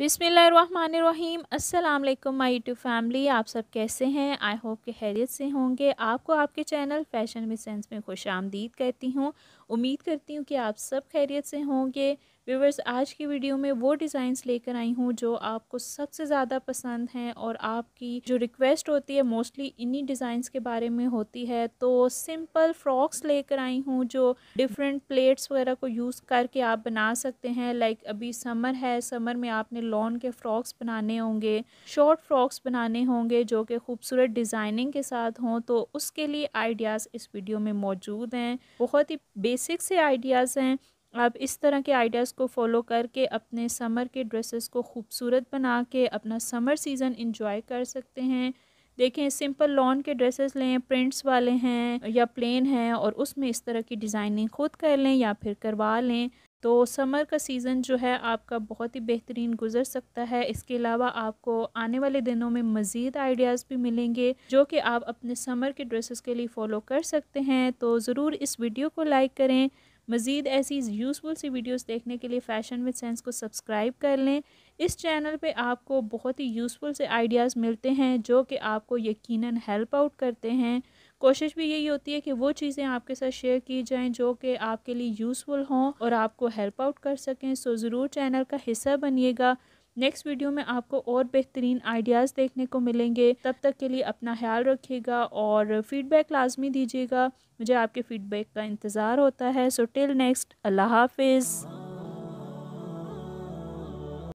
बिसमीम् अल्लाम my YouTube family आप सब कैसे हैं आई होप के हैरियत से होंगे आपको आपके चैनल फैशन में सेंस में खुश आमदीद कहती हूँ उम्मीद करती हूँ कि आप सब खैरियत से होंगे व्यूवर्स आज की वीडियो में वो डिज़ाइंस लेकर आई हूँ जो आपको सबसे ज़्यादा पसंद हैं और आपकी जो रिक्वेस्ट होती है मोस्टली इन्हीं डिज़ाइंस के बारे में होती है तो सिंपल फ्रॉक्स लेकर आई हूँ जो डिफरेंट प्लेट्स वगैरह को यूज़ करके आप बना सकते हैं लाइक अभी समर है समर में आपने लॉन के फ्रॉक्स बनाने होंगे शॉर्ट फ्रॉक्स बनाने होंगे जो कि खूबसूरत डिज़ाइनिंग के साथ हों तो उसके लिए आइडियाज़ इस वीडियो में मौजूद हैं बहुत ही बेसिक से आइडियाज़ हैं आप इस तरह के आइडियाज़ को फॉलो करके अपने समर के ड्रेसेस को खूबसूरत बना के अपना समर सीज़न इंजॉय कर सकते हैं देखें सिंपल लॉन के ड्रेसेस लें प्रिंट्स वाले हैं या प्लेन हैं और उसमें इस तरह की डिज़ाइनिंग खुद कर लें या फिर करवा लें तो समर का सीज़न जो है आपका बहुत ही बेहतरीन गुजर सकता है इसके अलावा आपको आने वाले दिनों में मज़ीद आइडियाज़ भी मिलेंगे जो कि आप अपने समर के ड्रेसेस के लिए फ़ॉलो कर सकते हैं तो ज़रूर इस वीडियो को लाइक करें मज़ीद ऐसी यूज़फुल सी वीडियोस देखने के लिए फ़ैशन विद सेंस को सब्सक्राइब कर लें इस चैनल पे आपको बहुत ही यूज़फुल से आइडियाज़ मिलते हैं जो कि आपको यकीनन हेल्प आउट करते हैं कोशिश भी यही होती है कि वो चीज़ें आपके साथ शेयर की जाएं जो कि आपके लिए यूज़फुल हों और आपको हेल्प आउट कर सकें सो ज़रूर चैनल का हिस्सा बनिएगा नेक्स्ट वीडियो में आपको और बेहतरीन आइडियाज़ देखने को मिलेंगे तब तक के लिए अपना ख्याल रखिएगा और फीडबैक लाजमी दीजिएगा मुझे आपके फीडबैक का इंतज़ार होता है सो टिल नेक्स्ट अल्लाह हाफिज़